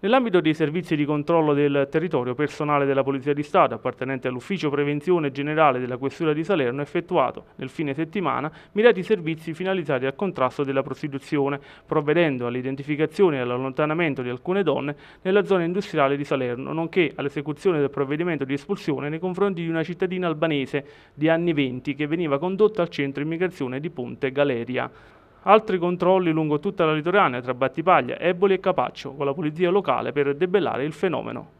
Nell'ambito dei servizi di controllo del territorio, personale della Polizia di Stato appartenente all'Ufficio Prevenzione Generale della Questura di Salerno ha effettuato nel fine settimana mirati servizi finalizzati al contrasto della prostituzione, provvedendo all'identificazione e all'allontanamento di alcune donne nella zona industriale di Salerno, nonché all'esecuzione del provvedimento di espulsione nei confronti di una cittadina albanese di anni 20 che veniva condotta al centro immigrazione di Ponte Galeria. Altri controlli lungo tutta la litoranea tra Battipaglia, Eboli e Capaccio con la polizia locale per debellare il fenomeno.